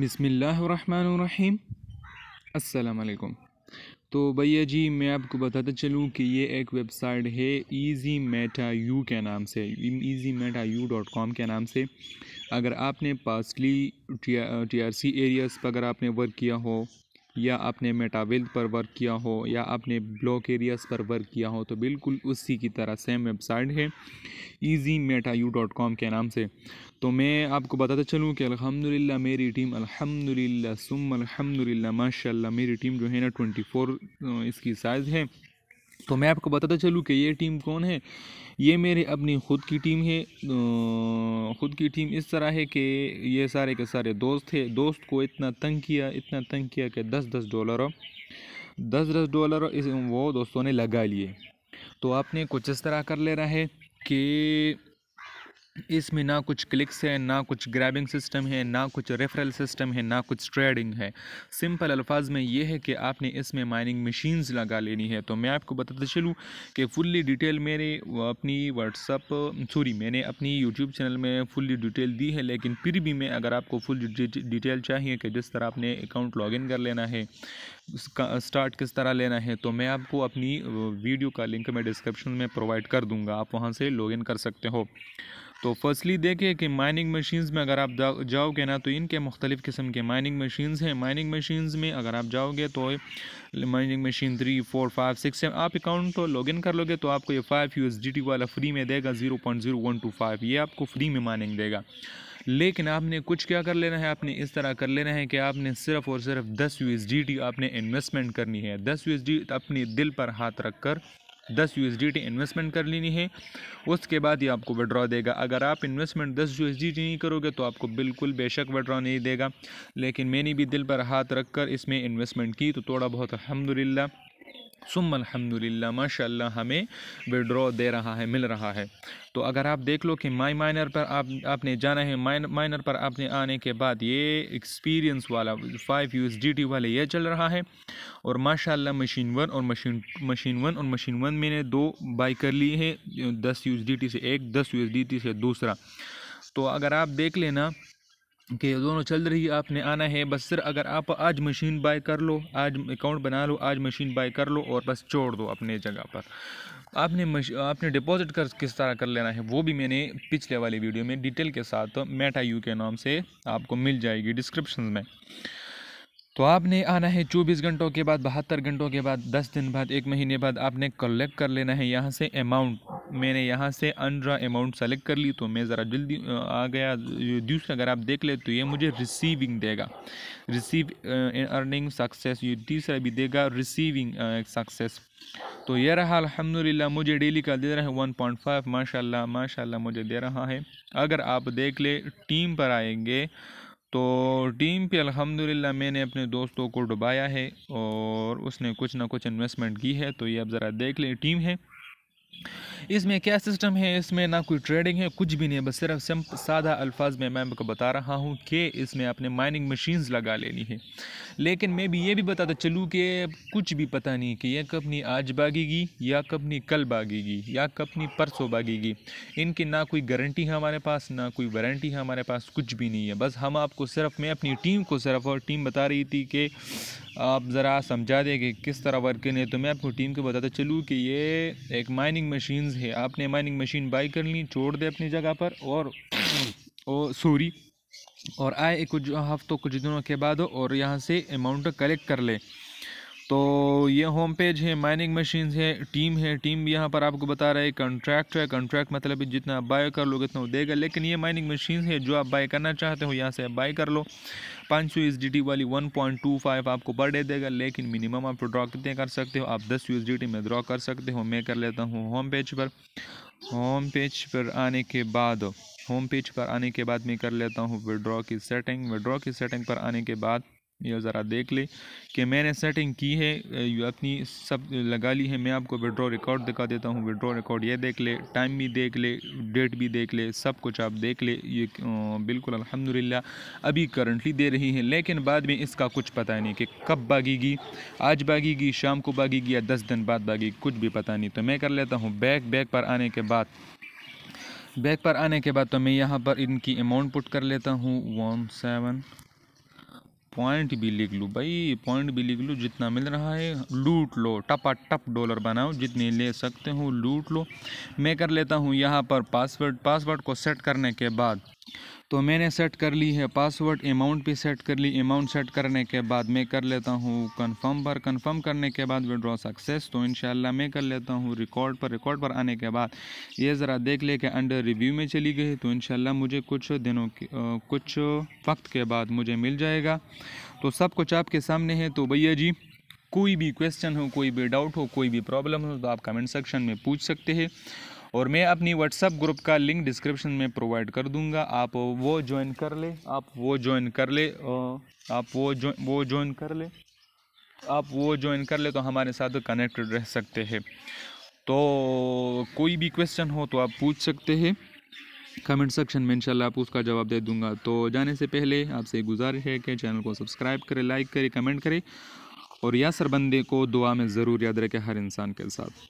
बिसमीम् अल्लाम तो भैया जी मैं आपको बताता चलूँ कि ये एक वेबसाइट है ईज़ी मेटा यू के नाम से easy meta u dot com के नाम से अगर आपने पासली टी आर सी एरियाज़ पर अगर आपने वर्क किया हो या आपने मेटावेल पर वर्क किया हो या आपने ब्लॉक एरियाज पर वर्क किया हो तो बिल्कुल उसी की तरह सेम वेबसाइट है easy meta u dot com के नाम से तो मैं आपको बताता चलूँ कि अल्हम्दुलिल्लाह मेरी टीम अल्हम्दुलिल्लाह सुम अल्हम्दुलिल्लाह माशाल्लाह मेरी टीम जो है ना ट्वेंटी फोर इसकी साइज़ है तो मैं आपको बताता चलूँ कि ये टीम कौन है ये मेरी अपनी ख़ुद की टीम है ख़ुद की टीम इस तरह है कि ये सारे के सारे दोस्त थे दोस्त को इतना तंग किया इतना तंग किया कि दस दस डॉलर दस दस डॉलर इस वो दोस्तों ने लगा लिए तो आपने कुछ इस तरह कर ले रहा है कि इसमें ना कुछ क्लिक्स है ना कुछ ग्रैबिंग सिस्टम है ना कुछ रेफरल सिस्टम है ना कुछ ट्रेडिंग है सिंपल अल्फाज में ये है कि आपने इसमें माइनिंग मशीन्स लगा लेनी है तो मैं आपको बताते चलूँ कि फुल्ली डिटेल मेरे अपनी व्हाट्सअप सॉरी मैंने अपनी यूट्यूब चैनल में फुल्ली डिटेल दी है लेकिन फिर भी मैं अगर आपको फुल डिटेल चाहिए कि जिस तरह आपने अकाउंट लॉगिन कर लेना है उसका स्टार्ट किस तरह लेना है तो मैं आपको अपनी वीडियो का लिंक मैं डिस्क्रिप्शन में प्रोवाइड कर दूँगा आप वहाँ से लॉगिन कर सकते हो तो फर्स्टली देखें कि माइनिंग मशीन्स में अगर आप जाओगे ना तो इनके मुख्तलिफ़ किस्म के माइनिंग मशीन्स हैं माइनिंग मशीन्स में अगर आप जाओगे तो mining machine three four five six seven आप अकाउंट तो लॉगिन कर लोगे तो आपको ये फाइव टी वाला फ्री में देगा zero point zero one two five ये आपको फ्री में माइनिंग देगा लेकिन आपने कुछ क्या कर लेना है आपने इस तरह कर लेना है कि आपने सिर्फ और सिर्फ दस यू आपने इन्वेस्टमेंट करनी है दस यू अपने दिल पर हाथ रख कर दस यू इन्वेस्टमेंट कर लेनी है उसके बाद ये आपको विड्रॉ देगा अगर आप इन्वेस्टमेंट दस यू नहीं करोगे तो आपको बिल्कुल बेशक विड्रॉ नहीं देगा लेकिन मैंने भी दिल पर हाथ रख कर इसमें इन्वेस्टमेंट की तो थोड़ा बहुत अलहमदिल्ला सुम अलहमदिल्ला माशा हमें विड्रॉ दे रहा है मिल रहा है तो अगर आप देख लो कि माई माइनर पर आप आपने जाना है माइन माइनर पर आपने आने के बाद ये एक्सपीरियंस वाला फाइव यू डी वाले ये चल रहा है और माशाल्लाह मशीन वन और मशीन मशीन वन और मशीन वन मैंने दो बाई कर ली है दस यू से एक दस यू से दूसरा तो अगर आप देख लेना कि दोनों चल रही आपने आना है बस सर अगर आप आज मशीन बाय कर लो आज अकाउंट बना लो आज मशीन बाय कर लो और बस छोड़ दो अपने जगह पर आपने आपने डिपॉजिट कर किस तरह कर लेना है वो भी मैंने पिछले वाले वीडियो में डिटेल के साथ मेटा यू के नाम से आपको मिल जाएगी डिस्क्रिप्शन में तो आपने आना है चौबीस घंटों के बाद बहत्तर घंटों के बाद दस दिन बाद एक महीने बाद आपने कलेक्ट कर लेना है यहाँ से अमाउंट मैंने यहाँ से अनड्रा अमाउंट सेलेक्ट कर ली तो मैं ज़रा जल्दी आ गया दूसरा अगर आप देख ले तो ये मुझे रिसीविंग देगा रिसीव अर्निंग सक्सेस ये तीसरा भी देगा रिसीविंग सक्सेस तो यह रहा अल्हम्दुलिल्लाह मुझे डेली का दे रहा है वन पॉइंट फाइव माशाल्लाह माशाल्लाह मुझे दे रहा है अगर आप देख ले टीम पर आएंगे तो टीम पे अल्हम्दुलिल्लाह मैंने अपने दोस्तों को डुबाया है और उसने कुछ ना कुछ इन्वेस्टमेंट की है तो ये आप ज़रा देख लें टीम है इसमें क्या सिस्टम है इसमें ना कोई ट्रेडिंग है कुछ भी नहीं है बस सिर्फ सिंप सादा अल्फाज में मैं आपको बता रहा हूँ कि इसमें आपने माइनिंग मशीन्स लगा लेनी है लेकिन मैं भी ये भी बताता चलूँ कि कुछ भी पता नहीं कि यह कंपनी आज भागेगी या कंपनी कल भागेगी या कंपनी परसों भागेगी इनकी ना कोई गारंटी है हमारे पास ना कोई वारंटी है हमारे पास कुछ भी नहीं है बस हम आपको सिर्फ मैं अपनी टीम को सिर्फ और टीम बता रही थी कि आप ज़रा समझा दें कि किस तरह वर्किंग है तो मैं आपको टीम को बताता चलूँ कि ये एक माइनिंग माइनिंग मशीन्स है आपने माइनिंग मशीन बाई कर ली छोड़ दे अपनी जगह पर और, और सॉरी और आए कुछ हफ्तों कुछ दिनों के बाद और यहाँ से अमाउंट कलेक्ट कर ले तो ये होम पेज है माइनिंग मशीन्स है टीम है टीम भी यहाँ पर आपको बता रहा है कॉन्ट्रैक्ट है कॉन्ट्रैक्ट मतलब जितना आप बाय कर लो उतना देगा लेकिन ये माइनिंग मशीन है जो आप बाय करना चाहते हो यहाँ से आप बाय कर लो पाँच सौ एस वाली वन पॉइंट टू फाइव आपको पर डे देगा लेकिन मिनिमम आप ड्रॉ कितने कर सकते हो आप दस यू में ड्रॉ कर सकते हो मैं कर लेता हूँ होम पेज पर होम पेज पर आने के बाद होम पेज पर आने के बाद मैं कर लेता हूँ विड्रॉ की सेटिंग विड्रॉ की सेटिंग पर आने के बाद ये ज़रा देख ले कि मैंने सेटिंग की है अपनी सब लगा ली है मैं आपको विड्रॉ रिकॉर्ड दिखा देता हूँ विड्रॉ रिकॉर्ड ये देख ले टाइम भी देख ले डेट भी देख ले सब कुछ आप देख ले ये बिल्कुल अल्हम्दुलिल्लाह अभी करंटली दे रही है लेकिन बाद में इसका कुछ पता नहीं कि कब भागेगी आज भागेगी शाम को भागेगी या दस दिन बाद भागेगी कुछ भी पता नहीं तो मैं कर लेता हूँ बैग बैग पर आने के बाद बैग पर आने के बाद तो मैं यहाँ पर इनकी अमाउंट पुट कर लेता हूँ वन सेवन पॉइंट भी लिख लूँ भाई पॉइंट भी लिख लूँ जितना मिल रहा है लूट लो टपा टप डॉलर बनाओ जितने ले सकते हो लूट लो मैं कर लेता हूँ यहाँ पर पासवर्ड पासवर्ड को सेट करने के बाद तो मैंने सेट कर ली है पासवर्ड अमाउंट भी सेट कर ली अमाउंट सेट करने के बाद मैं कर लेता हूँ कंफर्म पर कंफर्म करने के बाद विड्रॉ सक्सेस तो इन मैं कर लेता हूँ रिकॉर्ड पर रिकॉर्ड पर आने के बाद ये ज़रा देख ले कि अंडर रिव्यू में चली गई तो इन मुझे कुछ दिनों के कुछ वक्त के बाद मुझे मिल जाएगा तो सब कुछ आपके सामने है तो भैया जी कोई भी क्वेश्चन हो कोई भी डाउट हो कोई भी प्रॉब्लम हो तो आप कमेंट सेक्शन में पूछ सकते हैं और मैं अपनी व्हाट्सअप ग्रुप का लिंक डिस्क्रिप्शन में प्रोवाइड कर दूंगा आप वो ज्वाइन कर ले आप वो ज्वाइन कर ले आप वो जो वो ज्वाइन कर ले आप वो ज्वाइन कर ले तो हमारे साथ कनेक्टेड रह सकते हैं तो कोई भी क्वेश्चन हो तो आप पूछ सकते हैं कमेंट सेक्शन में इंशाल्लाह आप उसका जवाब दे दूंगा तो जाने से पहले आपसे गुजारिश है कि चैनल को सब्सक्राइब करें लाइक करें कमेंट करें और या सरबंदी को दुआ में ज़रूर याद रखें हर इंसान के साथ